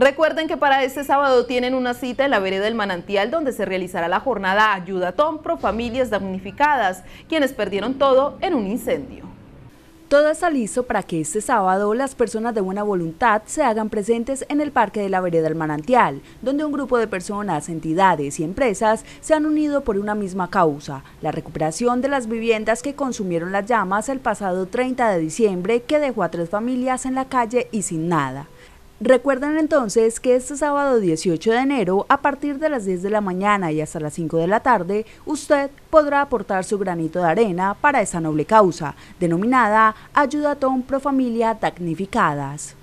Recuerden que para este sábado tienen una cita en la vereda del Manantial donde se realizará la jornada Ayudatón Pro Familias Damnificadas, quienes perdieron todo en un incendio. Todo está listo para que este sábado las personas de buena voluntad se hagan presentes en el Parque de la Vereda del Manantial, donde un grupo de personas, entidades y empresas se han unido por una misma causa, la recuperación de las viviendas que consumieron las llamas el pasado 30 de diciembre que dejó a tres familias en la calle y sin nada. Recuerden entonces que este sábado 18 de enero, a partir de las 10 de la mañana y hasta las 5 de la tarde, usted podrá aportar su granito de arena para esa noble causa, denominada Ayudatón Pro Familia Tanificadas.